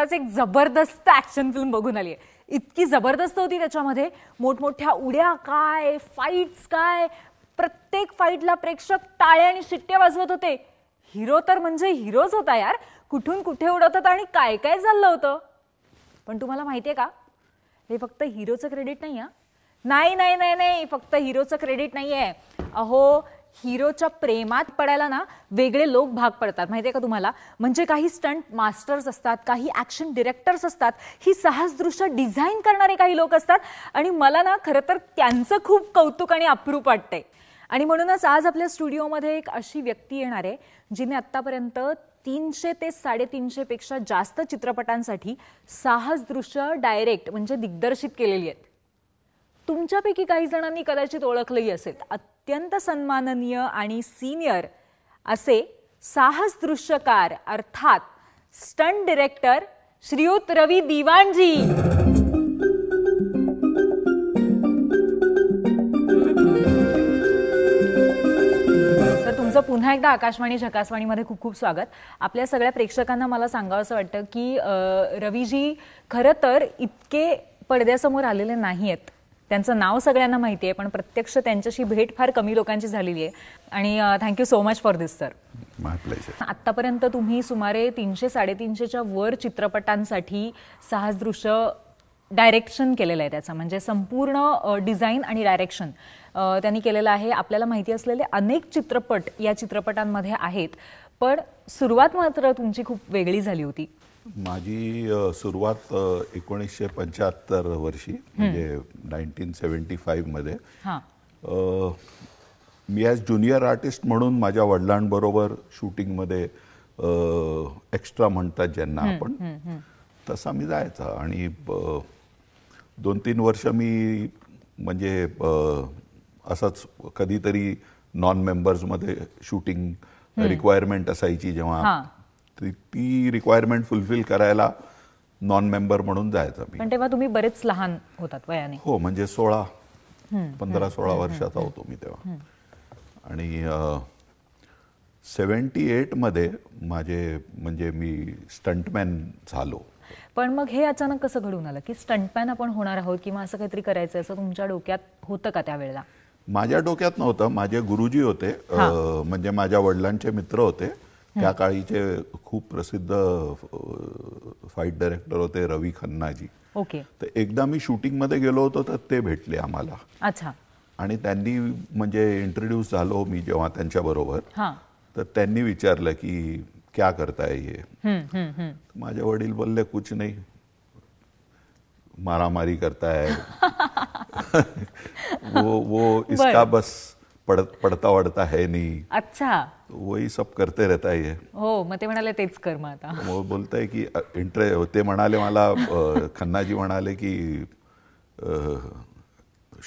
आत्ताच एक जबरदस्त ॲक्शन फिल्म बघून आली आहे इतकी जबरदस्त होती त्याच्यामध्ये मोठमोठ्या उड्या काय फाईट्स काय प्रत्येक फाईटला प्रेक्षक टाळे आणि शिट्टे वाजवत होते हिरो तर म्हणजे हिरोच होता यार कुठून कुठे उडवतात आणि काय काय चाललं होतं पण तुम्हाला माहिती आहे का हे फक्त हिरोचं क्रेडिट नाही हां नाही नाही नाही नाही फक्त हिरोचं क्रेडिट नाही आहे अहो हिरोच्या प्रेमात पडायला ना वेगळे लोक भाग पडतात माहिती आहे का तुम्हाला म्हणजे काही स्टंट मास्टर्स असतात काही ऍक्शन डिरेक्टर्स असतात ही दृश्य डिझाईन करणारे काही लोक असतात आणि मला ना खरं तर त्यांचं खूप कौतुक आणि अप्रूप वाटतंय आणि म्हणूनच आज आपल्या स्टुडिओमध्ये एक अशी व्यक्ती येणार आहे जिने आत्तापर्यंत तीनशे ते पेक्षा जास्त चित्रपटांसाठी साहस दृश्य डायरेक्ट म्हणजे दिग्दर्शित केलेली आहेत तुमच्यापैकी काही जणांनी कदाचित ओळखलंही असेल अत्यंत सन्माननीय आणि सिनियर असे साहस दृश्यकार अर्थात स्टंट डिरेक्टर श्रीयुत रवी दिवाणजी सर तुमचं पुन्हा एकदा आकाशवाणी झकासवाणीमध्ये खूप खूप स्वागत आपल्या सगळ्या प्रेक्षकांना मला सांगावं असं वाटतं की रवीजी खरं तर इतके पडद्यासमोर आलेले नाही आहेत त्यांचं नाव सगळ्यांना माहिती आहे पण प्रत्यक्ष त्यांच्याशी भेट फार कमी लोकांची झालेली आहे आणि thank you so much for this sir आत्तापर्यंत तुम्ही सुमारे तीनशे साडेतीनशेच्या वर चित्रपटांसाठी साहस दृश्य डायरेक्शन केलेलं आहे त्याचं म्हणजे संपूर्ण डिझाईन आणि डायरेक्शन त्यांनी केलेलं आहे आपल्याला माहिती असलेले अनेक चित्रपट या चित्रपटांमध्ये आहेत पण सुरुवात मात्र तुमची खूप वेगळी झाली होती माझी सुरुवात एकोणीसशे पंच्याहत्तर वर्षी म्हणजे नाईन्टीन सेवन्टी फाईव्हमध्ये मी ॲज ज्युनियर आर्टिस्ट म्हणून माझ्या वडिलांबरोबर शूटिंगमध्ये एक्स्ट्रा म्हणतात ज्यांना आपण तसा मी जायचा आणि दोन तीन वर्ष मी म्हणजे असंच कधीतरी नॉन मेंबर्स मध्ये शूटिंग रिक्वायरमेंट असायची जेव्हा ती ती रिक्वायरमेंट फुलफिल करायला नॉन मेंबर म्हणून जायचं मी पण तेव्हा तुम्ही बरेच लहान होतात वयाने हो म्हणजे सोळा पंधरा सोळा वर्षाचा होतो मी तेव्हा आणि सेवन्टी मध्ये माझे म्हणजे मी स्टंटमॅन झालो पण मग हे अचानक कसं घडून आलं की स्टंटमॅन आपण होणार आहोत किंवा असं काहीतरी करायचं असं तुमच्या डोक्यात होतं का त्यावेळेला माझ्या डोक्यात नव्हतं माझे गुरुजी होते म्हणजे माझ्या वडिलांचे मित्र होते त्या काळीचे खूप प्रसिद्ध फाईट डायरेक्टर होते रवी खन्नाजी ओके तर एकदा मी शूटिंग मध्ये गेलो होतो तर ते भेटले आम्हाला अच्छा आणि त्यांनी म्हणजे इंट्रोड्यूस झालो मी जेव्हा त्यांच्या बरोबर तर त्यांनी विचारलं की क्या करताय हे माझे वडील बोलले कुछ नाही मारामारी करता है वो वो इसका बस पडता पड़ता वाढता है नी अच्छा वही सब करते रहता है हो मग ते म्हणाले तेच कर मग आता बोलताय की इंटरे हो, ते म्हणाले मला खन्नाजी म्हणाले की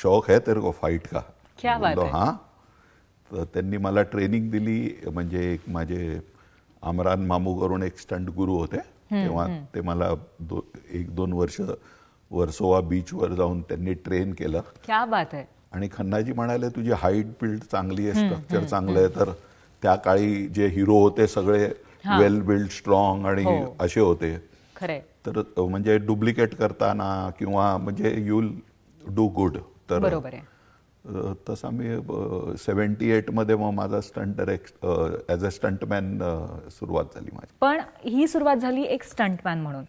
शौक है तेरे को फाईट का क्या बात हां तर त्यांनी मला ट्रेनिंग दिली म्हणजे एक माझे आमरान मामू करून एक स्टंट गुरु होते तेव्हा ते मला एक दोन वर्ष वर्सोवा बीच वर जाऊन त्यांनी ट्रेन केलं क्या बात है आणि खन्नाजी म्हणाले तुझी हाईट बिल्ड चांगली आहे स्ट्रक्चर चांगलं आहे तर त्या काळी जे हिरो होते सगळे वेल बिल्ड स्ट्रॉंग आणि हो. असे होते तर म्हणजे डुप्लिकेट करताना किंवा म्हणजे विल डू गुड तर तसा मी सेव्हन्टी मध्ये मग माझा स्टंट ऍज अ स्टंटमॅन सुरुवात झाली माझी पण ही सुरुवात झाली एक स्टंटमॅन म्हणून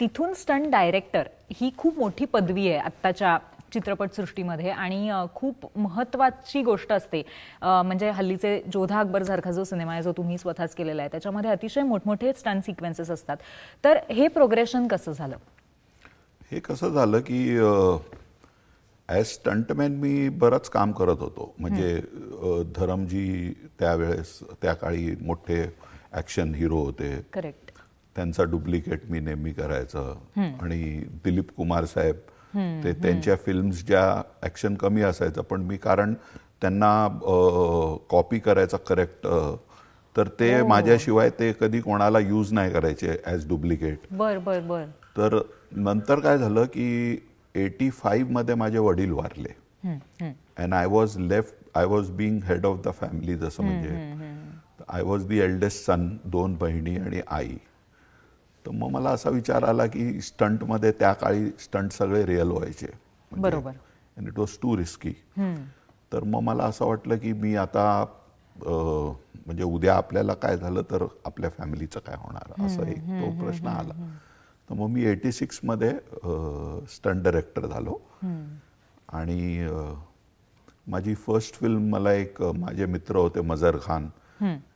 तिथून स्टंट डायरेक्टर ही खूप मोठी पदवी आहे आत्ताच्या चित्रपटसृष्टीमध्ये आणि खूप महत्वाची गोष्ट असते म्हणजे हल्लीचे जोधा सारखा जो सिनेमा आहे जो तुम्ही स्वतःच केलेला आहे त्याच्यामध्ये अतिशय मोठमोठे स्टन सिक्वेन्सेस असतात तर हे प्रोग्रेशन कसं झालं हे कसं झालं की ॲज स्टंटमॅन मी बरंच काम करत होतो म्हणजे धरमजी त्यावेळेस त्या काळी मोठे ॲक्शन हिरो होते करेक्ट त्यांचा डुप्लिकेट मी नेहमी करायचं आणि दिलीप कुमार साहेब ते त्यांच्या फिल्म्स ज्या ऍक्शन कमी असायचं पण मी कारण त्यांना कॉपी करायचा करेक्ट तर ते हो. माझ्याशिवाय ते कधी कोणाला यूज नाही करायचे ॲज डुप्लिकेट बर बर बर तर नंतर काय झालं की एटी मध्ये माझे वडील वारले and I was left I was being head of the family जसं म्हणजे I was the eldest son दोन बहिणी आणि आई तर मग मला असा विचार आला की स्टंटमध्ये त्या काळी स्टंट सगळे रिअल व्हायचे म्हणजे बरोबर इट वॉज टू रिस्की तर मग मला असं वाटलं की मी आता म्हणजे उद्या आपल्याला काय झालं तर आपल्या फॅमिलीचं काय होणार असं एक तो प्रश्न आला तर मग मी एटी सिक्स मध्ये स्टंट डायरेक्टर झालो आणि माझी फर्स्ट फिल्म मला एक माझे मित्र होते मजर खान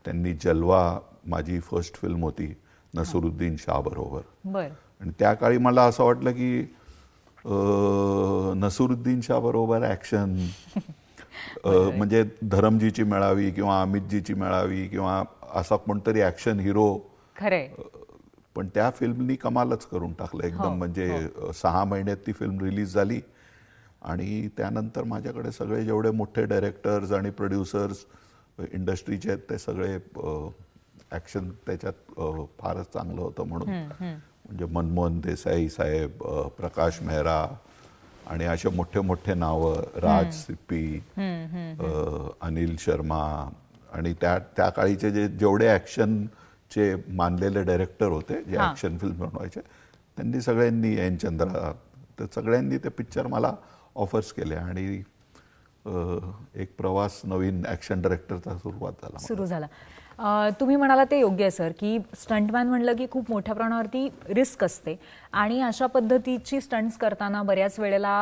त्यांनी जलवा माझी फर्स्ट फिल्म होती नसरुद्दीन शाह बरोबर आणि त्या काळी मला असं वाटलं की नसरुद्दीन शाह बरोबर ऍक्शन म्हणजे धरमजीची मिळावी किंवा अमितजीची मिळावी किंवा असा कोणतरी ऍक्शन हिरो खरे पण त्या फिल्मनी कमालच करून टाकलं हो, एकदम म्हणजे हो. सहा महिन्यात ती फिल्म रिलीज झाली आणि त्यानंतर माझ्याकडे सगळे जेवढे मोठे डायरेक्टर्स आणि प्रोड्युसर्स इंडस्ट्रीचे आहेत ते सगळे ऍक्शन त्याच्यात फारच चांगलं होतं म्हणून म्हणजे मनमोहन देसाई साहेब प्रकाश मेहरा आणि असे मोठे मोठे नाव राज सिप्पी अनिल शर्मा आणि त्या त्या काळीचे जे जेवढे चे मानलेले डायरेक्टर होते जे ऍक्शन फिल्म बनवायचे त्यांनी सगळ्यांनी एन चंद्रा तर सगळ्यांनी ते पिक्चर मला ऑफर्स केले आणि एक प्रवास नवीन ॲक्शन डायरेक्टरचा सुरुवात झाला सुरू झाला तुम्ही म्हणाला ते योग्य आहे सर की स्टंटमॅन म्हणलं की खूप मोठ्या प्रमाणावरती रिस्क असते आणि अशा पद्धतीची स्टंट्स करताना बऱ्याच वेळेला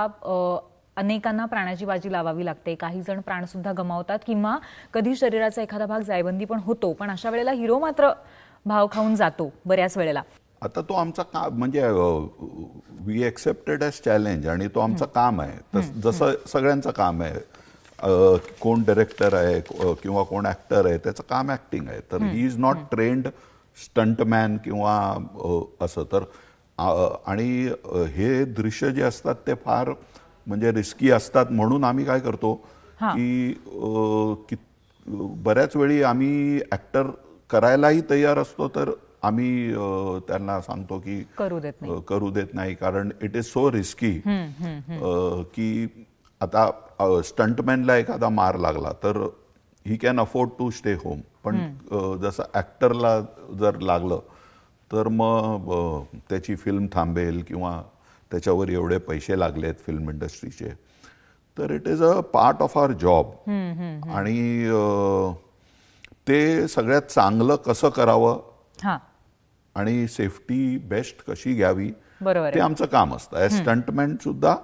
अनेकांना प्राणाची बाजी लावावी लागते काही जण प्राणसुद्धा गमावतात किंवा कधी शरीराचा एखादा भाग जायबंदी पण होतो पण अशा वेळेला हिरो मात्र भाव खाऊन जातो बऱ्याच वेळेला आता तो आमचा का म्हणजे वी एक्सेप्टेड ॲज चॅलेंज आणि तो आमचं काम आहे तस जसं सगळ्यांचं काम आहे कोण डिरेक्टर आहे किंवा कोण ॲक्टर आहे त्याचं काम ॲक्टिंग आहे तर he is not trained stuntman किंवा असं तर आणि हे दृश्य जे असतात ते फार म्हणजे रिस्की असतात म्हणून आम्ही काय करतो की बऱ्याच वेळी आम्ही ॲक्टर करायलाही तयार असतो तर आम्ही त्यांना सांगतो की करू देत नाही करू देत नाही कारण इट इज सो रिस्की की आता स्टंटमॅनला एखादा मार लागला तर ही can afford to stay home पण जसं ऍक्टरला जर लागलं तर मग त्याची फिल्म थांबेल किंवा त्याच्यावर एवढे पैसे लागले आहेत फिल्म इंडस्ट्रीचे तर it is a part of our job आणि ते सगळ्यात चांगलं कसं करावं आणि सेफ्टी बेस्ट कशी घ्यावी ते आमचं काम असतं ॲज स्टंटमॅन सुद्धा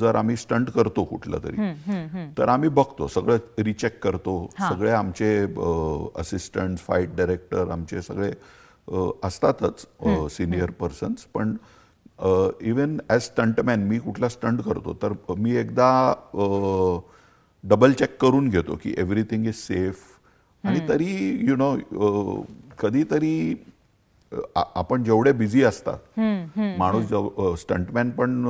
जर आम्ही स्टंट करतो कुठलं तरी तर आम्ही बघतो सगळं रिचेक करतो सगळे आमचे असिस्टंट फाईट डायरेक्टर आमचे सगळे असतातच सिनियर पर्सन्स पण इवन ॲज स्टंटमॅन मी कुठला स्टंट करतो तर मी एकदा डबल चेक करून घेतो की एव्हरीथिंग इज सेफ आणि तरी यु नो कधीतरी आपण जेवढे बिझी असतात माणूस स्टंटमॅन पण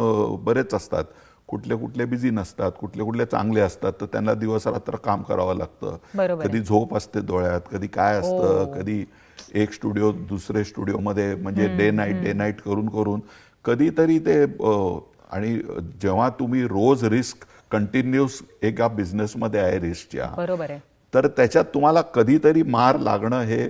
बरेच असतात कुठले कुठले बिझी नसतात कुठले कुठले चांगले असतात तर त्यांना दिवस रात्र काम करावं लागतं कधी झोप असते डोळ्यात कधी काय असतं हो. कधी एक स्टुडिओ दुसरे स्टुडिओमध्ये म्हणजे डे नाईट डे नाईट करून करून कधीतरी ते आणि जेव्हा तुम्ही रोज रिस्क कंटिन्युअस एका बिझनेसमध्ये आहे रिस्कच्या तर त्याच्यात तुम्हाला कधीतरी मार लागणं हे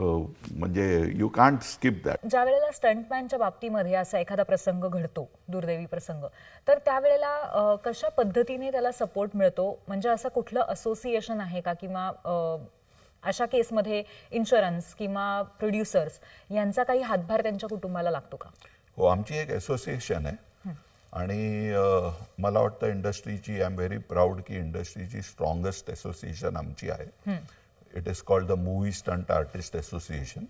म्हणजे यू कांट स्किप दॅट ज्या वेळेला स्टंटमॅनच्या बाबतीमध्ये असा एखादा प्रसंग घडतो दुर्दैवी प्रसंग तर त्यावेळेला कशा पद्धतीने त्याला सपोर्ट मिळतो म्हणजे असं कुठलं असोसिएशन आहे का किंवा अशा केसमध्ये इन्शुरन्स किंवा प्रोड्युसर्स यांचा काही हातभार त्यांच्या कुटुंबाला लागतो का हो आमची एक असोसिएशन आहे आणि मला वाटतं इंडस्ट्रीची आय एम व्हेरी प्राऊड की इंडस्ट्रीची स्ट्रॉंगेस्ट असोसिएशन आमची आहे it is called the movie stunt artist association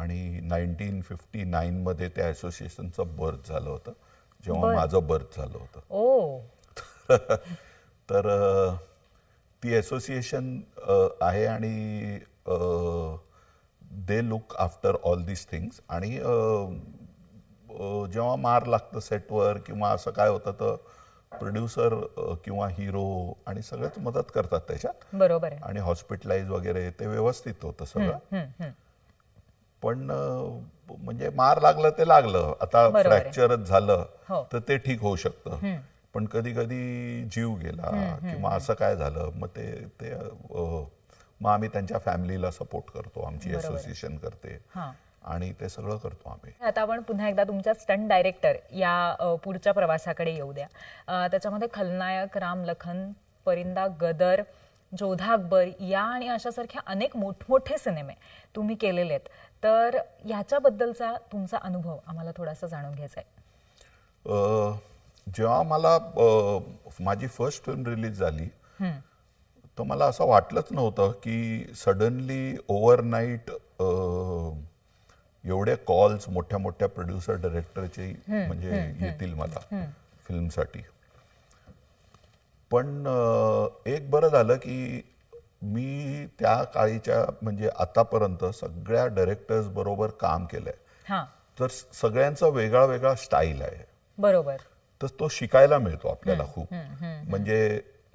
आणि नाईन्टीन फिफ्टी मध्ये त्या असोसिएशनचं बर्थ झालं होतं जेव्हा माझं बर्थ झालं होतं तर ती असोसिएशन आहे आणि they look after all these things आणि जेव्हा मार लागतं सेटवर किंवा असं काय होतं तर प्रोड्युसर किंवा हिरो आणि सगळ्याच मदत करतात त्याच्यात बरोबर आणि हॉस्पिटलाइज वगैरे ते व्यवस्थित होतं सगळं पण म्हणजे मार लागलं ते लागलं आता फ्रॅक्चरच झालं हो. तर ते ठीक होऊ शकतं पण कधी कधी जीव गेला किंवा असं काय झालं मग ते ते मग आम्ही त्यांच्या फॅमिलीला सपोर्ट करतो आमची असोसिएशन करते आणि ते सगळं करतो आम्ही आता आपण पुन्हा एकदा तुमच्या स्टंट डायरेक्टर या पुढच्या प्रवासाकडे येऊ द्या त्याच्यामध्ये खलनायक राम लखन परिंदा गदर जोधा अकबर या आणि अशासारख्या अनेक मोठमोठे सिनेमे तुम्ही केलेले आहेत तर ह्याच्याबद्दलचा तुमचा अनुभव आम्हाला थोडासा जाणून घ्यायचा आहे जेव्हा मला माझी फर्स्ट फिल्म रिलीज झाली तर मला असं वाटलंच नव्हतं की सडनली ओव्हरनाईट एवढे कॉल्स मोठ्या मोठ्या प्रोड्युसर डायरेक्टरचे म्हणजे येतील मला फिल्मसाठी पण एक बरं झालं की मी त्या काळीच्या म्हणजे आतापर्यंत सगळ्या डायरेक्टर्स बरोबर काम केलंय तर सगळ्यांचा वेगळा वेगळा स्टाईल आहे बरोबर तर तो शिकायला मिळतो आपल्याला खूप म्हणजे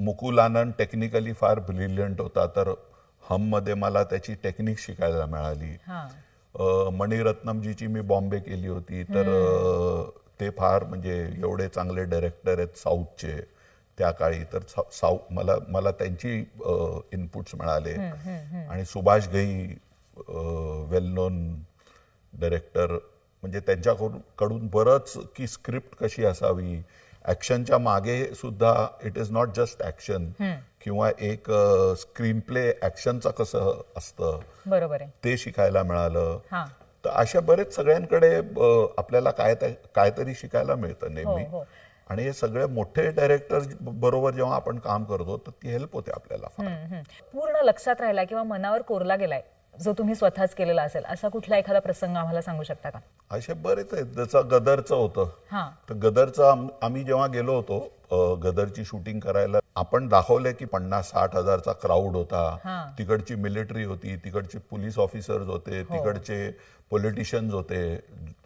मुकुल आनंद टेक्निकली फार ब्रिलियंट होता तर हम मध्ये मला त्याची टेक्निक शिकायला मिळाली मणिरत्नमजीची मी बॉम्बे केली होती तर ते फार म्हणजे एवढे चांगले डायरेक्टर आहेत साऊथचे त्या काळी तर साऊथ मला मला त्यांची इनपुट्स मिळाले आणि Subhash Ghai well known director म्हणजे त्यांच्याकडून कडून बरंच की स्क्रिप्ट कशी असावी ऍक्शनच्या मागे सुद्धा it is not just action किंवा एक स्क्रीन प्ले ऍक्शनचं कसं असतं बरोबर ते शिकायला मिळालं तर अशा बरेच सगळ्यांकडे आपल्याला काय तरी शिकायला मिळतं नेहमी हो, हो. आणि हे सगळे मोठे डायरेक्टर बरोबर जेव्हा आपण काम करतो तर ती हेल्प होते आपल्याला पूर्ण लक्षात राहिला किंवा मनावर कोरला गेलाय जो तुम्ही स्वतःच केलेला असेल असा कुठला एखादा प्रसंग आम्हाला सांगू शकता का असे बरेच आहेत जसं गदरचं होतं तर गदरचं आम्ही जेव्हा गेलो होतो गदरची शूटिंग करायला आपण दाखवले की पन्नास साठ हजारचा क्राऊड होता तिकडची मिलिटरी होती तिकडचे पोलीस ऑफिसर्स होते हो. तिकडचे पॉलिटिशियन्स होते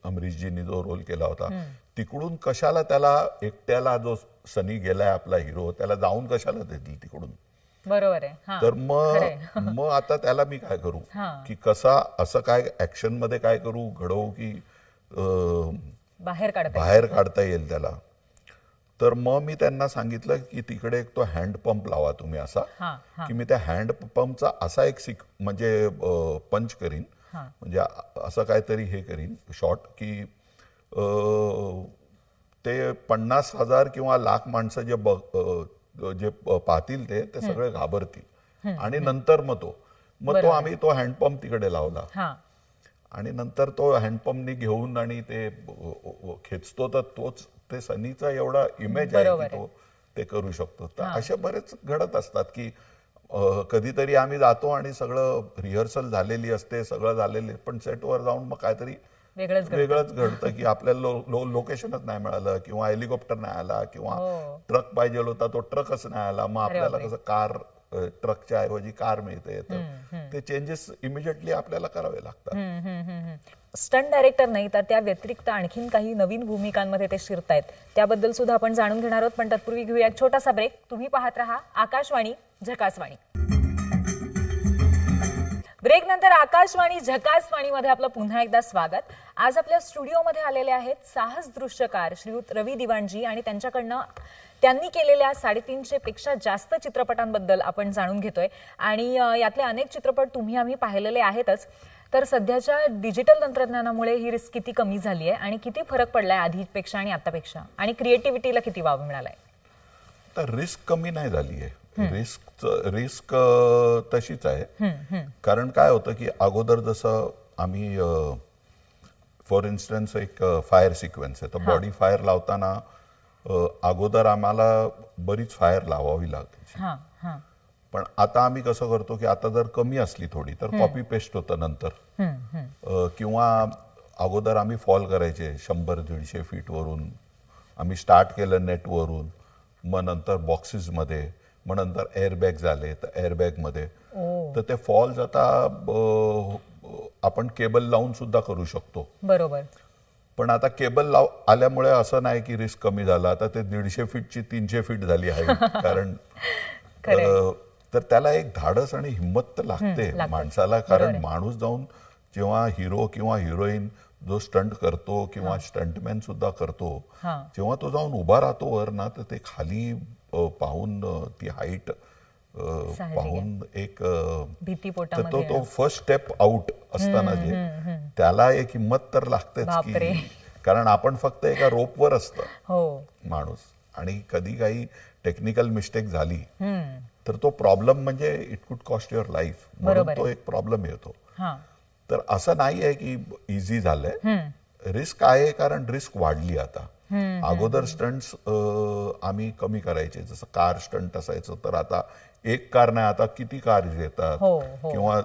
अमरीशजींनी जो रोल केला होता तिकडून कशाला त्याला एकट्याला जो सनी गेलाय आपला हिरो त्याला जाऊन कशाला देतील तिकडून बरोबर आहे तर मग मग आता त्याला मी काय करू की कसा असं काय ऍक्शन मध्ये काय करू घडवू की बाहेर काढता बाहेर काढता येईल त्याला तर मग मी त्यांना सांगितलं की तिकडे एक तो हँडपंप लावा तुम्ही असा की मी त्या पंपचा असा एक सिक म्हणजे पंच करीन म्हणजे असं काहीतरी हे करीन शॉर्ट की ते पन्नास हजार किंवा लाख माणसं जे जे पाहतील ते ते सगळे घाबरतील आणि नंतर मग तो मग तो आम्ही तो हँडपंप तिकडे लावला आणि नंतर तो हँडपंपनी घेऊन आणि ते खेचतो तर तोच ते सनीचा एवढा इमेज आहे की तो ते करू शकतो तर असे बरेच घडत असतात की कधीतरी आम्ही जातो आणि सगळं रिहर्सल झालेली असते सगळं झालेले पण सेटवर जाऊन मग काहीतरी वेगळंच घडतं की आपल्याला लोकेशनच नाही मिळालं किंवा हेलिकॉप्टर नाही आला किंवा ट्रक हो. पाहिजे होता तो ट्रकच नाही आला मग आपल्याला कसं कार ट्रकच्या ऐवजी कार मिळते ते चेंजेस इमिजिएटली आपल्याला करावे लागतात स्टंट डायरेक्टर नाही तर त्या व्यतिरिक्त आणखीन काही नवीन भूमिकांमध्ये ते शिरतायत त्याबद्दल सुद्धा आपण जाणून घेणार आहोत पण तत्पूर्वी घेऊया छोटासा ब्रेक तुम्ही पाहत राहा आकाशवाणी झकासवाणी ब्रेक नंतर आकाशवाणी झकासवाणीमध्ये आपलं पुन्हा एकदा स्वागत आज आपल्या स्टुडिओमध्ये आलेले आहेत साहस दृश्यकार श्रीयुत रवी दिवाणजी आणि त्यांच्याकडनं त्यांनी केलेल्या साडेतीनशे पेक्षा जास्त चित्रपटांबद्दल आपण जाणून घेतोय आणि यातले अनेक चित्रपट तुम्ही आम्ही पाहिलेले आहेतच तर सध्याच्या डिजिटल तंत्रज्ञानामुळे ही रिस्क किती कमी झाली आहे आणि किती फरक पडलाय आधीपेक्षा आणि आतापेक्षा आणि क्रिएटिव्हिटीला किती वाव मिळालाय तर रिस्क कमी नाही झाली आहे रिस्क रिस्क तशीच आहे कारण काय होतं की अगोदर जसं आम्ही फॉर इन्स्टन्स एक फायर सिक्वेन्स आहे तर बॉडी फायर लावताना अगोदर आम्हाला बरीच फायर लावावी लागते पण आता आम्ही कसं करतो की आता जर कमी असली थोडी तर कॉपी पेस्ट होतं नंतर किंवा अगोदर आम्ही फॉल करायचे शंभर दीडशे वरून आम्ही स्टार्ट केलं नेटवरून मग नंतर बॉक्सेसमध्ये मग नंतर एअरबॅग झाले तर मध्ये तर ते फॉल्स आता आपण केबल लावून सुद्धा करू शकतो बरोबर पण आता केबल लाव आल्यामुळे असं नाही की रिस्क कमी झाला आता ते दीडशे फीटची तीनशे फीट झाली आहे कारण तर त्याला एक धाडस आणि हिंमत तर लागते माणसाला कारण माणूस जाऊन जेव्हा हिरो किंवा हिरोईन जो स्टंट करतो किंवा स्टंटमॅन सुद्धा करतो जेव्हा तो जाऊन उभा राहतो वर ना तर ते खाली पाहून ती हाईट पाहून एक तर तो तो फर्स्ट स्टेप आउट असताना जे त्याला एक हिंमत तर लागतेच की कारण आपण फक्त एका रोपवर असतं हो. माणूस आणि कधी काही टेक्निकल मिस्टेक झाली तर तो प्रॉब्लेम म्हणजे इट कुड कॉस्ट युअर लाईफ म्हणून तो एक प्रॉब्लेम येतो तर असं नाही आहे की इझी झालंय रिस्क आहे कारण रिस्क वाढली आता अगोदर स्टंट्स आम्ही कमी करायचे जसं कार स्टंट असायचं तर आता एक कार नाही आता किती कार येतात हो, हो. किंवा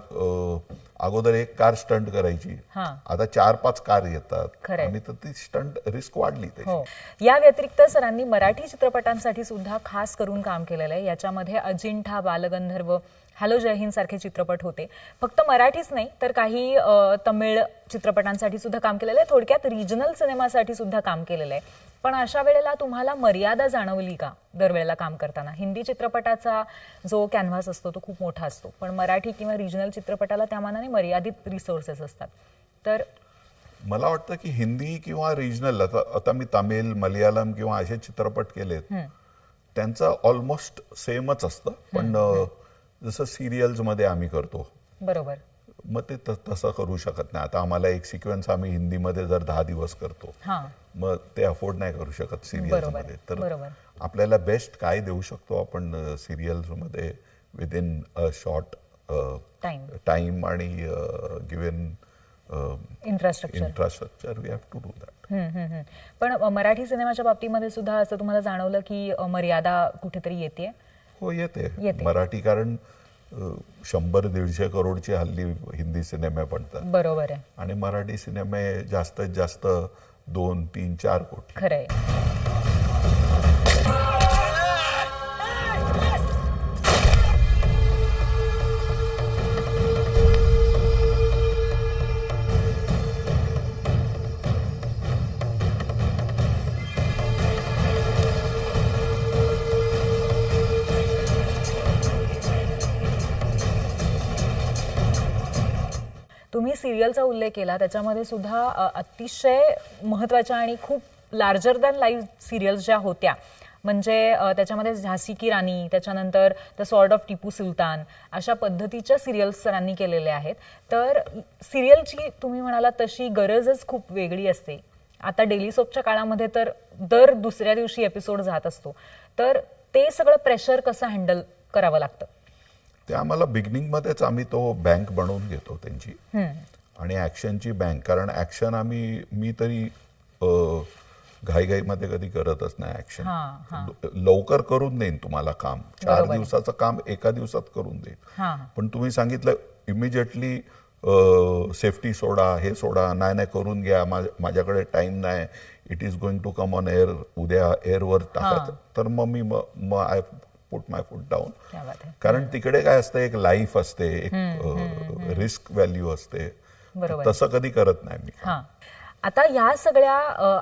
अगोदर एक कार स्टंट करायची आता चार पाच कार येतात आणि तर ती स्टंट रिस्क वाढली हो. या व्यतिरिक्त सरांनी मराठी चित्रपटांसाठी सुद्धा खास करून काम केलेलं आहे याच्यामध्ये अजिंठा बालगंधर्व हॅलो जय हिंद सारखे चित्रपट होते फक्त मराठीच नाही तर काही तमिळ चित्रपटांसाठी सुद्धा काम केलेलं आहे थोडक्यात रिजनल सिनेमासाठी सुद्धा काम केलेलं आहे पण अशा वेळेला तुम्हाला मर्यादा जाणवली का दरवेळेला काम करताना हिंदी चित्रपटाचा जो कॅनव्हास असतो तो खूप मोठा असतो पण मराठी किंवा रिजनल चित्रपटाला त्या मानाने मर्यादित रिसोर्सेस असतात तर मला वाटतं की हिंदी किंवा रिजनल आता मी तमिळ मल्याळम किंवा असे चित्रपट केलेत त्यांचं ऑलमोस्ट सेमच असतं पण जसं सिरियल्समध्ये आम्ही करतो बरोबर मग ते तसं करू शकत नाही आता आम्हाला एक सिक्वेन्स आम्ही हिंदीमध्ये जर दहा दिवस करतो मग ते अफोर्ड नाही करू शकत मध्ये तर आपल्याला बेस्ट काय देऊ शकतो आपण सिरियल्समध्ये विदिन अ शॉर्ट टाइम आणि given infrastructure infrastructure we have to do that पण मराठी सिनेमाच्या बाबतीमध्ये सुद्धा असं तुम्हाला जाणवलं की मर्यादा कुठेतरी येते हो येते मराठी कारण शंभर दीडशे करोडची हल्ली हिंदी सिनेमे पडतात बरोबर आहे आणि मराठी सिनेमे जास्तीत जास्त दोन तीन चार कोटी खरं सिरियलचा उल्लेख केला त्याच्यामध्ये सुद्धा अतिशय महत्वाच्या आणि खूप लार्जर दॅन लाईव्ह सिरियल्स ज्या होत्या म्हणजे त्याच्यामध्ये झासी की राणी त्याच्यानंतर the sword of Tipu Sultan अशा पद्धतीच्या सिरियल्स सरांनी केलेल्या आहेत तर सिरियलची तुम्ही म्हणाला तशी गरजच खूप वेगळी असते आता डेली सोपच्या काळामध्ये तर दर दुसऱ्या दिवशी एपिसोड जात असतो तर ते सगळं प्रेशर कसं हँडल करावं लागतं ते आम्हाला मध्येच आम्ही तो बँक बनवून घेतो त्यांची आणि ऍक्शनची बँक कारण ऍक्शन आम्ही मी तरी घाईघाईमध्ये कधी करतच नाही ऍक्शन लवकर करून देईन तुम्हाला काम चार दिवसाचं काम एका दिवसात करून देईन पण तुम्ही सांगितलं इमिजिएटली सेफ्टी सोडा हे सोडा नाही नाही करून घ्या माझ्याकडे टाइम नाही it is going to come on air उद्या एअरवर टाकायचं तर मग मी मग I put my foot down कारण तिकडे काय असतं एक लाईफ असते एक रिस्क व्हॅल्यू असते तसं कधी करत नाही मी आता या सगळ्या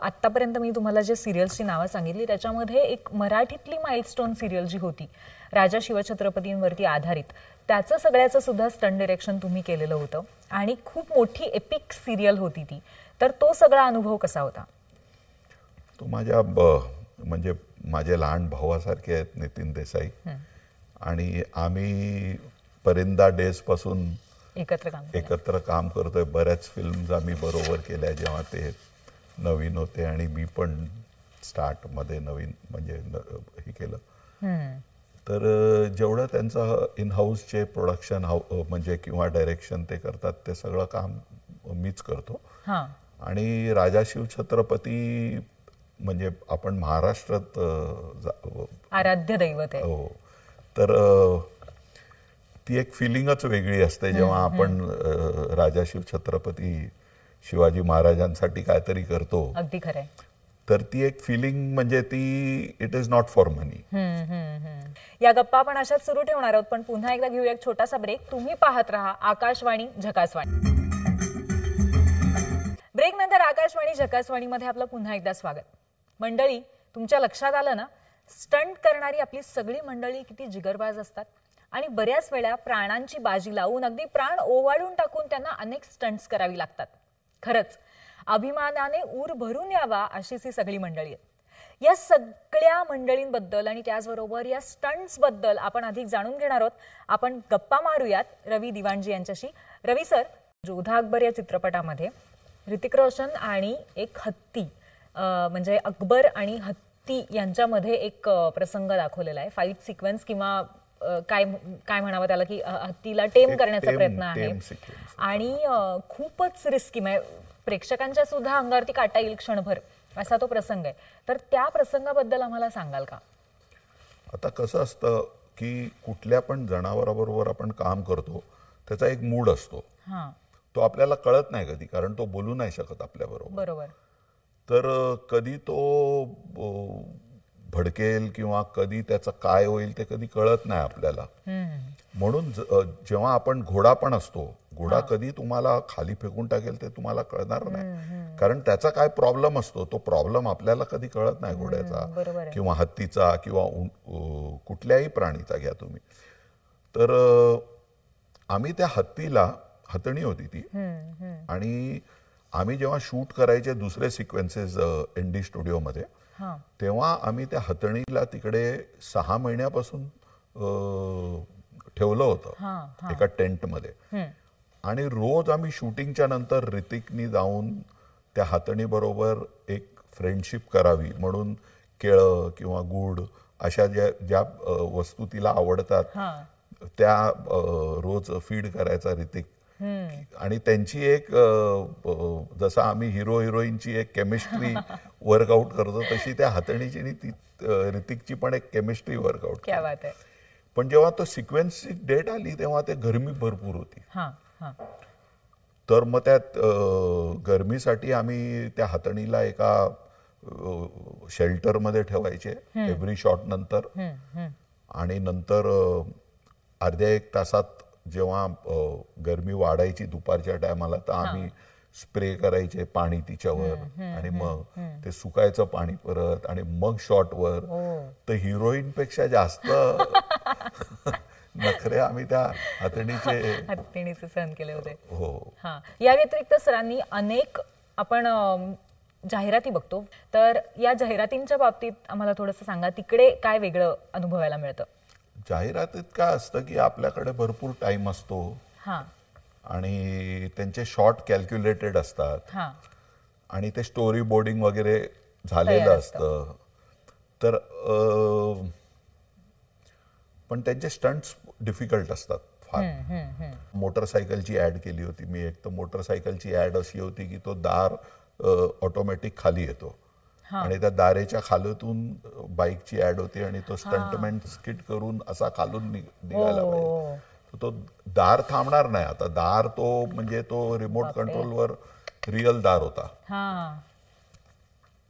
आतापर्यंत मी तुम्हाला जे सिरियल्सची नावं सांगितली त्याच्यामध्ये एक मराठीतली माइलस्टोन सिरियल जी होती राजा शिवछत्रपतींवरती आधारित त्याचं सगळ्याचं सुद्धा स्टंट डिरेक्शन तुम्ही केलेलं होतं आणि खूप मोठी एपिक सिरियल होती ती तर तो सगळा अनुभव कसा होता तो माझ्या म्हणजे माझे लहान भावासारखे आहेत नितीन देसाई आणि आम्ही परिंदा पासून एकत्र काम एकत्र काम करतोय बऱ्याच फिल्म्स आम्ही बरोबर केल्या जेव्हा ते नवीन होते आणि मी पण स्टार्ट मध्ये नवीन म्हणजे हे केलं तर जेवढं त्यांचं इन हाऊसचे प्रोडक्शन म्हणजे किंवा डायरेक्शन ते करतात ते सगळं काम मीच करतो आणि राजा शिव छत्रपती म्हणजे आपण महाराष्ट्रात आराध्य दैवत आहे हो तर ती एक फिलिंगच वेगळी असते जेव्हा आपण राजा शिवछत्रपती छत्रपती शिवाजी महाराजांसाठी काहीतरी करतो अगदी खरं तर ती एक फिलिंग म्हणजे ती it is not for money या गप्पा आपण अशाच सुरू ठेवणार आहोत पण पुन्हा एकदा घेऊया एक छोटासा ब्रेक तुम्ही पाहत राहा आकाशवाणी झकासवाणी ब्रेक नंतर आकाशवाणी झकासवाणीमध्ये आपलं पुन्हा एकदा स्वागत मंडळी तुमच्या लक्षात आलं ना स्टंट करणारी आपली सगळी मंडळी किती जिगरबाज असतात आणि बऱ्याच वेळा प्राणांची बाजी लावून अगदी प्राण ओवाळून टाकून त्यांना अनेक स्टंट्स करावी लागतात खरंच अभिमानाने ऊर भरून यावा अशीच ही सगळी मंडळी आहेत या सगळ्या मंडळींबद्दल आणि त्याचबरोबर या स्टंट्सबद्दल आपण अधिक जाणून घेणार आहोत आपण गप्पा मारूयात रवी दिवाणजी यांच्याशी रवी सर जोधा अकबर या चित्रपटामध्ये ऋतिक रोशन आणि एक हत्ती म्हणजे अकबर आणि हत्ती यांच्यामध्ये एक प्रसंग दाखवलेला आहे फाईट सिक्वेन्स किंवा काय काय म्हणावं त्याला की हत्तीला टेम करण्याचा प्रयत्न आहे आणि खूपच रिस्की म्हणजे प्रेक्षकांच्या सुद्धा अंगावरती काटा येईल क्षणभर असा तो प्रसंग आहे तर त्या प्रसंगाबद्दल आम्हाला सांगाल का आता कसं असतं की कुठल्या पण जनावराबरोबर आपण काम करतो त्याचा एक मूड असतो तो आपल्याला कळत नाही कधी कारण तो बोलू नाही शकत आपल्याबरोबर बरोबर तर कधी तो भडकेल किंवा कधी त्याचं काय होईल ते कधी कळत नाही आपल्याला म्हणून जेव्हा आपण घोडा पण असतो घोडा कधी तुम्हाला खाली फेकून टाकेल ते तुम्हाला कळणार नाही कारण त्याचा काय प्रॉब्लेम असतो तो प्रॉब्लेम आपल्याला कधी कळत नाही घोड्याचा किंवा हत्तीचा किंवा कुठल्याही प्राणीचा घ्या तुम्ही तर आम्ही त्या हत्तीला हतणी होती ती आणि आम्ही जेव्हा शूट करायचे दुसरे सिक्वेन्सेस एन डी स्टुडिओमध्ये तेव्हा आम्ही त्या हतणीला तिकडे सहा महिन्यापासून ठेवलं होतं एका टेंटमध्ये आणि रोज आम्ही शूटिंगच्या नंतर ऋतिकनी जाऊन त्या हातणी बरोबर एक फ्रेंडशिप करावी म्हणून केळं किंवा गुड अशा ज्या ज्या वस्तू तिला आवडतात त्या रोज फीड करायचा ऋतिक आणि त्यांची एक जसं आम्ही हिरो हिरोईनची एक केमिस्ट्री वर्कआउट करतो तशी त्या हातणीची आणि ती ऋतिकची पण एक केमिस्ट्री वर्कआउट पण जेव्हा तो सिक्वेन्सची डेट आली तेव्हा ते गरमी भरपूर होती तर मग त्यात गरमीसाठी आम्ही त्या हातणीला एका शेल्टरमध्ये ठेवायचे एव्हरी शॉट नंतर आणि नंतर अर्ध्या एक तासात जेव्हा गर्मी वाढायची दुपारच्या टायमाला तर आम्ही स्प्रे करायचे पाणी तिच्यावर आणि मग ते सुकायचं पाणी परत आणि मग शॉटवर हो. तर हिरोईन पेक्षा जास्त नखरे आम्ही त्या हातणीचे हातणीचे सहन केले होते हो या व्यतिरिक्त सरांनी अनेक आपण जाहिराती बघतो तर या जाहिरातींच्या बाबतीत आम्हाला थोडस सांगा तिकडे काय वेगळं अनुभवायला मिळतं जाहिरातीत काय असतं की आपल्याकडे भरपूर टाइम असतो आणि त्यांचे शॉर्ट कॅल्क्युलेटेड असतात आणि ते स्टोरी बोर्डिंग वगैरे झालेलं असत तर पण त्यांचे स्टंट्स डिफिकल्ट असतात फार मोटरसायकलची ऍड केली होती मी एक तर मोटरसायकलची ऍड अशी होती की तो दार ऑटोमॅटिक खाली येतो आणि त्या दारेच्या खालतून बाईकची ऍड होती आणि तो स्टंटमेंट स्किट करून असा खालून निघाला हो. पाहिजे तो दार थांबणार नाही आता दार तो म्हणजे तो रिमोट कंट्रोलवर रिअल दार होता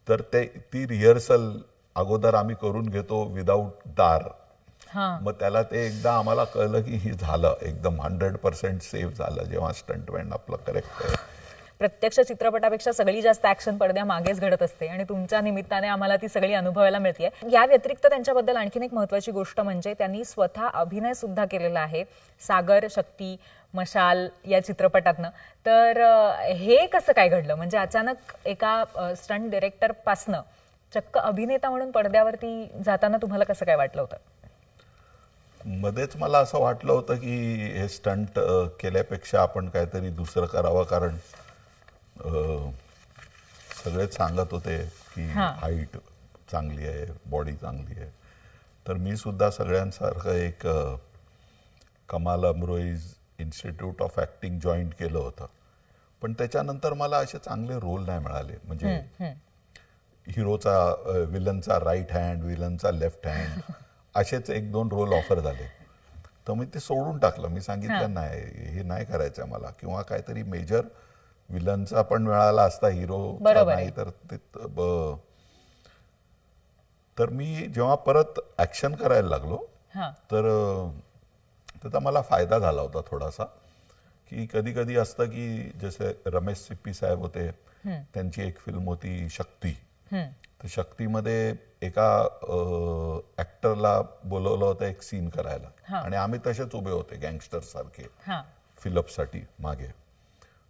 तर ते ती रिहर्सल अगोदर आम्ही करून घेतो विदाऊट दार मग त्याला ते एकदा आम्हाला कळलं की हे झालं एकदम हंड्रेड पर्सेंट सेफ झालं जेव्हा स्टंटमॅन आपलं करेक्ट आहे प्रत्यक्ष चित्रपटापेक्षा सगळी जास्त ऍक्शन पडद्या मागेच घडत असते आणि तुमच्या निमित्ताने आम्हाला ती सगळी अनुभवायला मिळते या व्यतिरिक्त त्यांच्याबद्दल आणखीन एक महत्वाची गोष्ट म्हणजे त्यांनी स्वतः अभिनय सुद्धा केलेला आहे सागर शक्ती मशाल या चित्रपटातन तर हे कसं काय घडलं म्हणजे अचानक एका स्टंट डिरेक्टर पासून चक्क अभिनेता म्हणून पडद्यावरती जाताना तुम्हाला कसं काय वाटलं होतं मध्येच मला असं वाटलं होतं की हे स्टंट केल्यापेक्षा आपण काहीतरी दुसरं करावं कारण सगळेच सांगत होते की हाईट चांगली आहे बॉडी चांगली आहे तर मी सुद्धा सगळ्यांसारखं एक Kamal Amrohi's institute of acting join केलं होतं पण त्याच्यानंतर मला असे चांगले रोल नाही मिळाले म्हणजे हिरोचा विलनचा राईट हँड विलनचा लेफ्ट हँड असेच एक दोन रोल ऑफर झाले तर मी ते सोडून टाकलं मी सांगितलं नाही हे नाही करायचं मला किंवा काहीतरी मेजर विलनचा पण मिळाला असता हिरो नाही तर तर मी जेव्हा परत ऍक्शन करायला लागलो तर त्याचा मला फायदा झाला होता थोडासा की कधी कधी असतं की जसे रमेश सिप्पी साहेब होते त्यांची एक फिल्म होती शक्ती तर शक्तीमध्ये एका ऍक्टरला बोलवलं होतं एक सीन करायला आणि आम्ही तसेच उभे होते गँगस्टर सारखे फिलअपसाठी मागे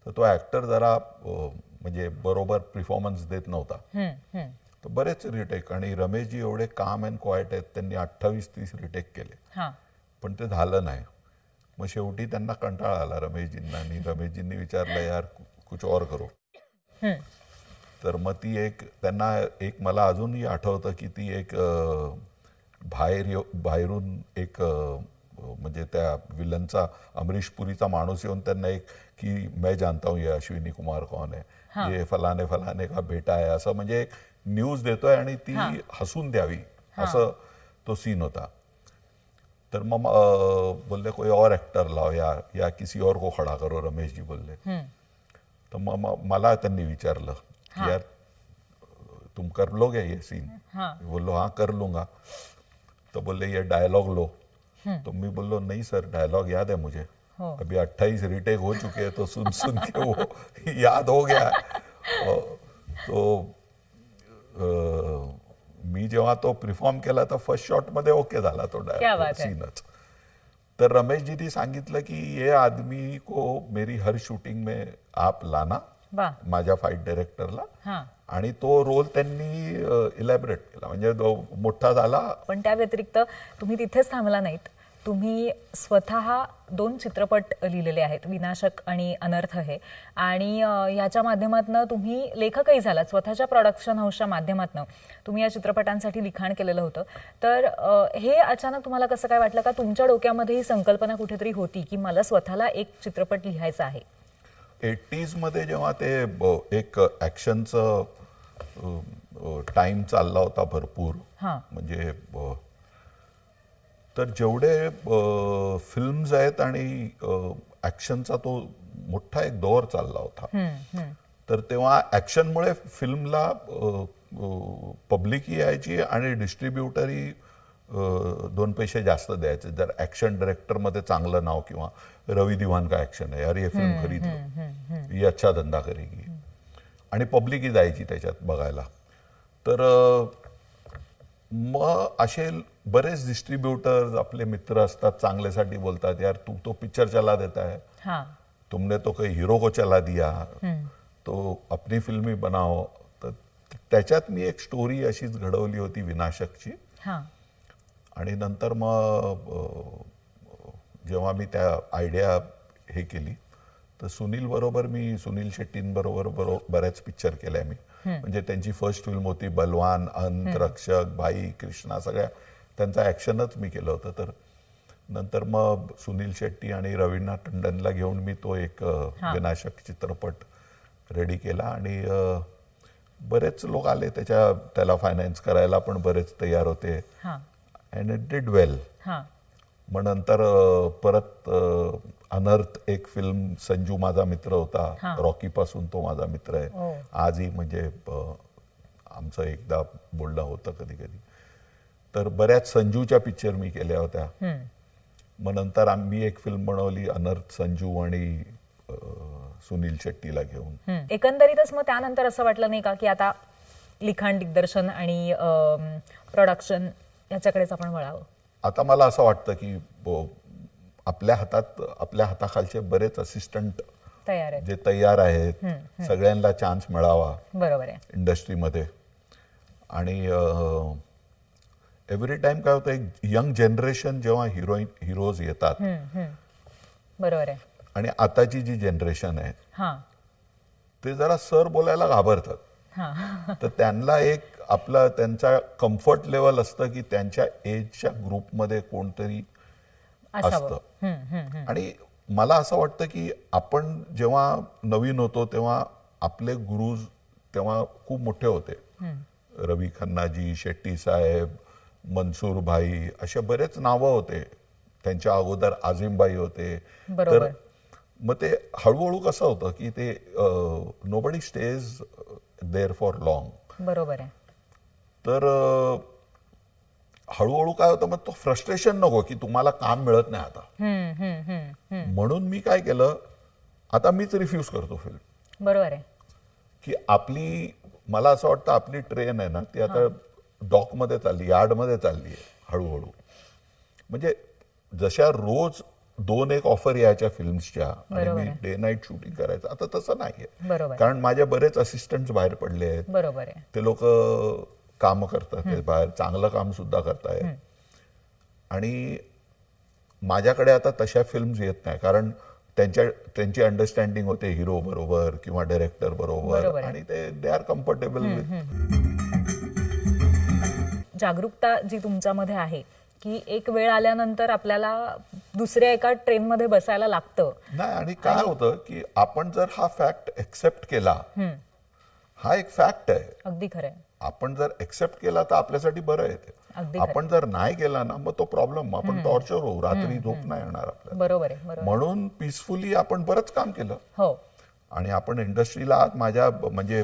तर तो ऍक्टर जरा म्हणजे बरोबर परफॉर्मन्स देत नव्हता तर बरेच रिटेक आणि रमेशजी एवढे काम अँड क्वाईट आहेत त्यांनी अठ्ठावीस तीस रिटेक केले पण ते झालं नाही मग शेवटी त्यांना कंटाळा आला रमेशजींना आणि रमेशजींनी विचारलं यार कुछ और करो तर मग ती एक त्यांना एक मला अजूनही आठवतं की ती एक बाहेर बाहेरून एक म्हणजे त्या विलनचा अमरीश पुरीचा माणूस येऊन त्यांना एक की मैं जाणता हूँ ये अश्विनी कुमार कौन आहे ये फलाने फलाने का बेटा आहे असं म्हणजे एक न्यूज देतोय आणि ती हसून द्यावी असं तो सीन होता तर मग बोलले कोई और एक्टर लाव या या किसी और को खडा करो रमेश जी बोलले तर मग मला त्यांनी विचारलं की यार तुम कर लोगे ये सीन बोललो हा कर लूंगा तो बोलले ये डायलॉग लो तो मी बोललो नहीं सर डायलॉग याद है मुझे हो। अभी 28 रिटेक हो चुके हैं तो सुन सुन के वो याद हो गया तो मी जेव्हा तो प्रिफॉर्म केला तर फर्स्ट मध्ये ओके झाला तो सीनच तर रमेश जी सांगितलं की ये आदमी को मेरी हर शूटिंग में आप लाना माझ्या फाईट डायरेक्टरला आणि तो रोल त्यांनी इलॅबरेट केला म्हणजे मोठा झाला पण त्या व्यतिरिक्त तुम्ही तिथेच थांबला नाहीत तुम्ही स्वतः दोन चित्रपट लिहिलेले आहेत विनाशक आणि अनर्थ हे आणि याच्या माध्यमातनं तुम्ही लेखकही झाला स्वतःच्या प्रोडक्शन हाऊसच्या माध्यमातनं तुम्ही या चित्रपटांसाठी लिखाण केलेलं होतं तर हे अचानक तुम्हाला कसं काय वाटलं का तुमच्या डोक्यामध्ये ही संकल्पना कुठेतरी होती की मला स्वतःला एक चित्रपट लिहायचा आहे मध्ये जेव्हा ते एक ॲक्शनचं टाइम चालला होता भरपूर म्हणजे तर जेवढे फिल्म्स आहेत आणि ऍक्शनचा तो मोठा एक दौर चालला होता तर तेव्हा ॲक्शनमुळे फिल्मला पब्लिकही यायची आणि डिस्ट्रीब्युटरही दोन पैसे जास्त द्यायचे जर डायरेक्टर मध्ये चांगलं नाव किंवा रवि दिवान का ऍक्शन है यार ये फिल्म खरीद ये अच्छा धंदा करेगी आणि पब्लिकही जायची त्याच्यात बघायला तर मग असे बरेच डिस्ट्रीब्युटर आपले मित्र असतात चांगल्यासाठी बोलतात यार तू तो पिक्चर चला देता है तुमने तो काही हिरो को चला दिया तो अपनी फिल्मी बनाओ तर त्याच्यात मी एक स्टोरी अशीच घडवली होती विनाशकची आणि नंतर मग जेव्हा मी त्या आयडिया हे केली तर सुनील बरोबर मी सुनील शेट्टींबरोबर बरोबर बऱ्याच पिक्चर केल्या मी म्हणजे त्यांची फर्स्ट फिल्म होती बलवान अंत रक्षक भाई कृष्णा सगळ्या त्यांचा ऍक्शनच मी केलं होतं तर नंतर मग सुनील शेट्टी आणि रवींद्रनाथ टंडनला घेऊन मी तो एक विनाशक चित्रपट रेडी केला आणि बरेच लोक आले त्याच्या त्याला फायनान्स करायला पण बरेच तयार होते अँड इट डिड वेल मग नंतर परत अनर्थ एक फिल्म संजू माझा मित्र होता रॉकी पासून तो माझा मित्र आहे हो. आजही म्हणजे आमचं एकदा बोलणं होतं कधी कधी तर बऱ्याच संजूच्या पिक्चर मी केल्या होत्या मग नंतर आम्ही एक फिल्म बनवली अनर्थ संजू आणि सुनील शेट्टीला घेऊन एकंदरीतच मग त्यानंतर असं वाटलं नाही का की आता लिखाण दिग्दर्शन आणि प्रोडक्शन याच्याकडेच आपण वळावं आता मला असं वाटतं की आपल्या हातात आपल्या हाताखालचे बरेच असिस्टंट जे तयार आहेत सगळ्यांना चान्स मिळावा बरोबर आहे इंडस्ट्रीमध्ये आणि एव्हरी टाइम काय होतं एक यंग जनरेशन जेव्हा हिरोईन हिरोज येतात बरोबर आहे आणि आताची जी जनरेशन आहे ते जरा सर बोलायला घाबरतात तर त्यांना एक आपला त्यांचा कम्फर्ट लेवल असतं की त्यांच्या एजच्या ग्रुपमध्ये कोणतरी असत आणि मला असं वाटतं की आपण जेव्हा नवीन होतो तेव्हा आपले गुरुज तेव्हा खूप मोठे होते रवी खन्नाजी शेट्टी साहेब मनसूर भाई असे बरेच नाव होते त्यांच्या अगोदर आझिमबाई होते तर मग ते हळूहळू कसं होतं की ते nobody stays there for long बरोबर आहे तर हळूहळू काय होतं मग तो फ्रस्ट्रेशन नको की तुम्हाला काम मिळत नाही आता म्हणून मी काय केलं आता मीच रिफ्यूज करतो फिल्म बरोबर आहे की आपली मला असं वाटतं आपली ट्रेन आहे ना ती आता डॉक मध्ये चालली यार्डमध्ये चालली आहे हळूहळू म्हणजे जशा रोज दोन एक ऑफर यायच्या फिल्म्सच्या आणि मी डे नाईट शूटिंग करायचं आता तसं नाहीये कारण माझ्या बरेच असिस्टंट बाहेर पडले आहेत ते लोक काम करतात बाहेर चांगलं काम सुद्धा करताय आणि माझ्याकडे आता तशा फिल्म्स येत नाही कारण त्यांच्या त्यांची अंडरस्टँडिंग होते हिरो बरोबर किंवा डायरेक्टर बरोबर आणि ते दे आर कम्फर्टेबल जागरूकता जी तुमच्यामध्ये आहे की एक वेळ आल्यानंतर आपल्याला दुसऱ्या एका ट्रेन मध्ये बसायला लागतं नाही आणि काय होतं की आपण जर हा फॅक्ट एक्सेप्ट केला हा एक फॅक्ट आहे अगदी खरं आपण जर एक्सेप्ट केला तर आपल्यासाठी बरं येते आपण जर नाही केला ना मग तो प्रॉब्लेम आपण टॉर्चर होऊ रात्री झोप नाही येणार आपल्याला बरोबर म्हणून पीसफुली आपण बरंच काम केलं हो आणि आपण इंडस्ट्रीला आज माझ्या म्हणजे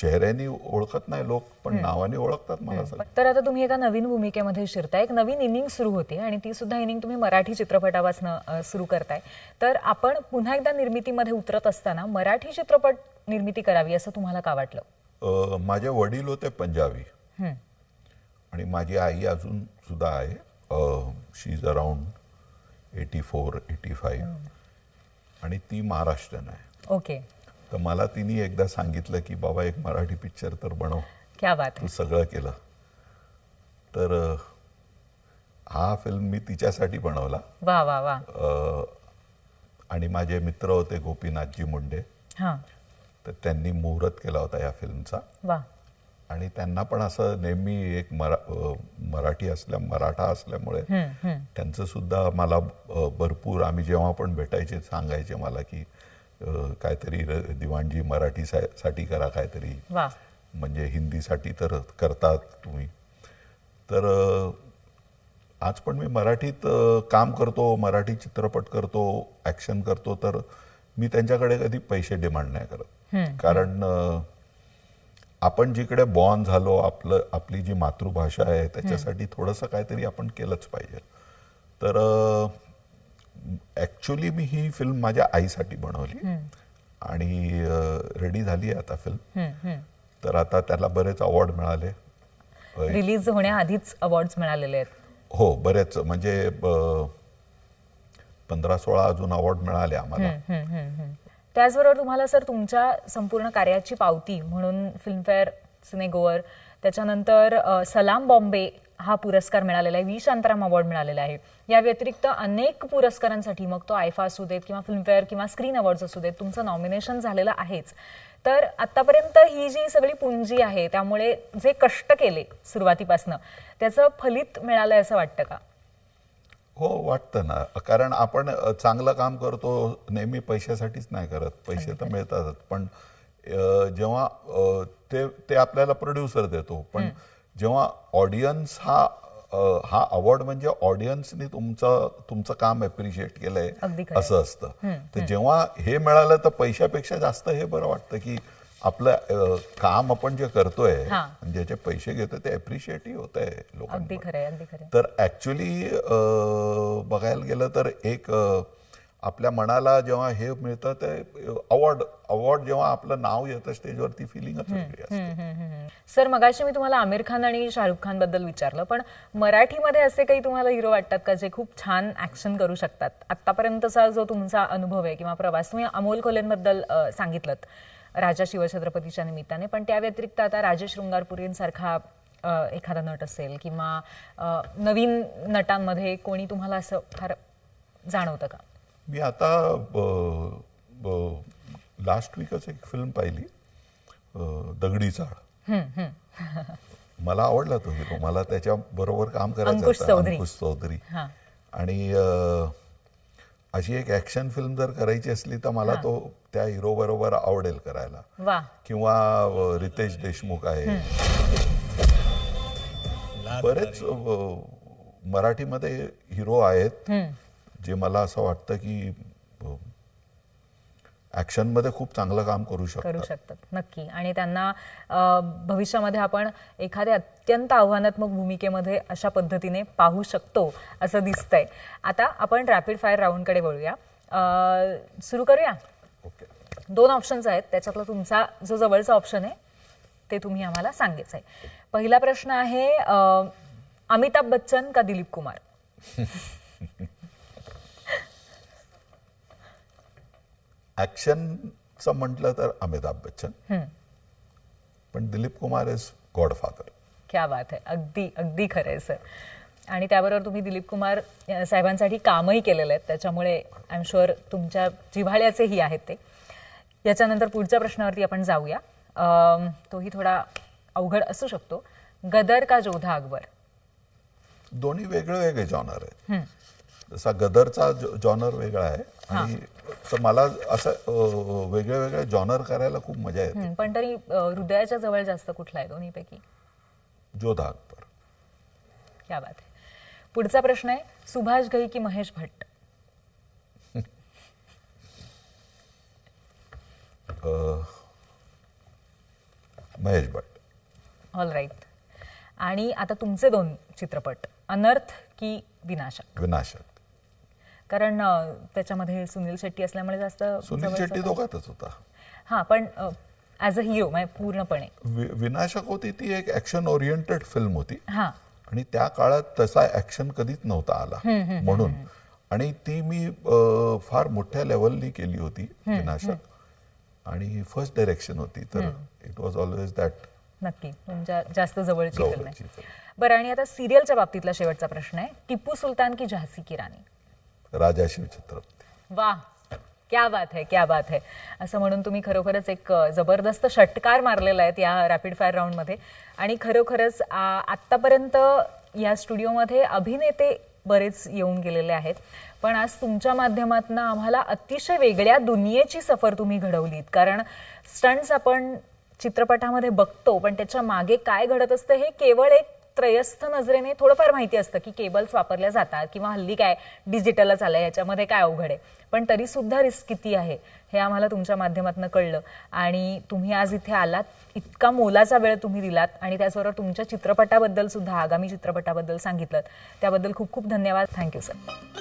चेहऱ्याने ओळखत नाही लोक पण नावाने ओळखतात मला तर आता तुम्ही एका नवीन भूमिकेमध्ये शिरताय एक नवीन इनिंग सुरू होती आणि ती सुद्धा इनिंग तुम्ही मराठी चित्रपटापासून सुरू करताय तर आपण पुन्हा एकदा निर्मितीमध्ये उतरत असताना मराठी चित्रपट निर्मिती करावी असं तुम्हाला का वाटलं माझे वडील होते पंजाबी आणि माझी आई अजून सुद्धा आहे she is around eighty four eighty five आणि ती महाराष्ट्रन आहे ओके तर मला तिने एकदा सांगितलं की बाबा एक मराठी पिक्चर तर बनव तू सगळं केलं तर हा फिल्म मी तिच्यासाठी बनवला आणि माझे मित्र होते गोपीनाथजी मुंडे तर त्यांनी मुहूर्त केला होता या फिल्मचा आणि त्यांना पण असं नेहमी एक मरा मराठी असल्या मराठा असल्यामुळे त्यांचं सुद्धा मला भरपूर आम्ही जेव्हा पण भेटायचे सांगायचे मला की काहीतरी दिवाणजी मराठी साठी करा काहीतरी म्हणजे हिंदीसाठी तर करतात तुम्ही तर आज पण मी मराठीत काम करतो मराठी चित्रपट करतो ऍक्शन करतो तर मी त्यांच्याकडे कधी पैसे डिमांड नाही करत कारण आपण जिकडे बॉर्न झालो आपलं आपली जी मातृभाषा आहे त्याच्यासाठी थोडंसं काहीतरी आपण केलंच पाहिजे तर ॲक्च्युली मी ही फिल्म माझ्या आईसाठी बनवली आणि रेडी झाली आता फिल्म तर आता त्याला बरेच अवॉर्ड मिळाले रिलीज होण्याआधीच अवॉर्ड मिळालेले आहेत हो बरेच म्हणजे पंधरा सोळा अजून अवॉर्ड मिळाले आम्हाला त्याचबरोबर तुम्हाला सर तुमच्या संपूर्ण कार्याची पावती म्हणून फिल्मफेअर सिनेगोअर त्याच्यानंतर सलाम बॉम्बे हा पुरस्कार मिळालेला आहे वी शांताराम अवॉर्ड मिळालेला आहे या व्यतिरिक्त अनेक पुरस्कारांसाठी मग तो आयफा असू देत किंवा फिल्मफेअर किंवा स्क्रीन अवॉर्ड असू देत तुमचं नॉमिनेशन झालेलं आहेच तर आतापर्यंत ही जी सगळी पुंजी आहे त्यामुळे जे कष्ट केले सुरुवातीपासनं त्याचं फलित मिळालंय असं वाटतं का हो वाटतं ना कारण आपण चांगलं काम करतो नेहमी पैशासाठीच नाही करत पैसे तर मिळतातच पण जेव्हा ते ते आपल्याला प्रोड्युसर देतो पण जेव्हा ऑडियन्स हा हा अवॉर्ड म्हणजे ऑडियन्सनी तुमचं तुमचं काम एप्रिशिएट केलंय असं असतं तर जेव्हा हे मिळालं तर पैशापेक्षा जास्त हे बरं वाटतं की आपलं काम आपण जे करतोय ज्याचे पैसे घेतो ते एप्रिशिएट होत आहे लोकांना तर ऍक्च्युली बघायला गेलं तर एक आपल्या मनाला जेव्हा हे मिळतं ते अवॉर्ड अवॉर्ड जेव्हा आपलं नाव येतं ती फिलिंगच फिलिंग असते सर मगाशी मी तुम्हाला आमिर खान आणि शाहरुख खान बद्दल विचारलं पण मराठीमध्ये असे काही तुम्हाला हिरो वाटतात का जे खूप छान ऍक्शन करू शकतात आतापर्यंतचा जो तुमचा अनुभव आहे किंवा प्रवास तुम्ही अमोल बद्दल सांगितलं राजा शिवछत्रपतीच्या निमित्ताने पण त्या व्यतिरिक्त आता राजेश शृंगारपुरींसारखा एखादा नट असेल किंवा नवीन नटांमध्ये कोणी तुम्हाला असं फार जाणवतं का मी आता लास्ट वीकच एक फिल्म पाहिली दगडी चाळ मला आवडला तो मला मला त्याच्याबरोबर काम करायचं अंकुश चौधरी आणि अशी एक ऍक्शन फिल्म जर करायची असली तर मला तो त्या हिरो बरोबर आवडेल करायला किंवा रितेश देशमुख आहे बरेच मराठीमध्ये हिरो आहेत जे मला असं वाटतं की ॲक्शनमध्ये खूप चांगलं काम करू शकतात करू शकतात नक्की आणि त्यांना भविष्यामध्ये आपण एखाद्या अत्यंत आव्हानात्मक भूमिकेमध्ये अशा पद्धतीने पाहू शकतो असं दिसतंय आता आपण रॅपिड फायर राऊंडकडे वळूया सुरू करूया ओके दोन ऑप्शन्स आहेत त्याच्यातला तुमचा जो जवळचा ऑप्शन आहे ते तुम्ही आम्हाला सांगायचं आहे पहिला प्रश्न आहे अमिताभ बच्चन का दिलीप कुमार ॲक्शनचं म्हटलं तर अमिताभ बच्चन पण Dilip Kumar is godfather क्या बात आहे अगदी अगदी खरं सर आणि त्याबरोबर तुम्ही दिलीप कुमार साहेबांसाठी कामही केलेलं आहे त्याच्यामुळे आय एम शुअर तुमच्या जिव्हाळ्याचेही आहेत ते याच्यानंतर पुढच्या प्रश्नावरती आपण जाऊया तोही थोडा अवघड असू शकतो गदर का जोधा अकबर दोन्ही वेगळे वेगळे जॉनर आहे जसा गदरचा जॉनर वेगळा आहे आणि मला असं वेगळ्या वेगळ्या जॉनर करायला खूप मजा येते पण तरी हृदयाच्या जवळ जास्त कुठला आहे दोन्हीपैकी जोधा अकबर क्या बात आहे पुढचा प्रश्न आहे सुभाष घई की महेश भट्ट महेश भट्ट ऑल राईट आणि आता तुमचे दोन चित्रपट अनर्थ की विनाशक विनाशक कारण त्याच्यामध्ये सुनील शेट्टी असल्यामुळे जास्त सुनील शेट्टी दोघातच होता हा पण ऍज अ हिरो म्हणजे पूर्णपणे विनाशक होती ती एक ऍक्शन ओरिएंटेड फिल्म होती हा आणि त्या काळात तसा ऍक्शन कधीच नव्हता आला म्हणून आणि ती मी फार मोठ्या लेवलनी केली होती विनाशक आणि फर्स्ट डायरेक्शन होती तर इट वॉज ऑलवेज दॅट नक्की तुमच्या जास्त जवळची बरं आणि आता सिरियलच्या बाबतीतला शेवटचा प्रश्न आहे टिपू सुलतान की झासी की राणी राजा शिव वा क्या बात है क्या बात है असं म्हणून तुम्ही खरोखरच एक जबरदस्त षटकार मारलेला आहेत या रॅपिड फायर राऊंडमध्ये आणि खरोखरच आतापर्यंत या स्टुडिओमध्ये अभिनेते बरेच येऊन गेलेले आहेत पण आज तुमच्या माध्यमातून आम्हाला अतिशय वेगळ्या दुनियेची सफर तुम्ही घडवलीत कारण स्टंट्स आपण चित्रपटामध्ये बघतो पण त्याच्या मागे काय घडत असतं हे केवळ एक त्रयस्थ नजरेने थोडंफार माहिती असतं की केबल्स वापरल्या जातात किंवा हल्ली काय डिजिटलच आलं याच्यामध्ये काय अवघड आहे पण सुद्धा रिस्क किती आहे हे आम्हाला तुमच्या माध्यमातून कळलं आणि तुम्ही आज इथे आलात इतका मोलाचा वेळ तुम्ही दिलात आणि त्याचबरोबर तुमच्या चित्रपटाबद्दल सुद्धा आगामी चित्रपटाबद्दल सांगितलं त्याबद्दल खूप खूप धन्यवाद थँक्यू सर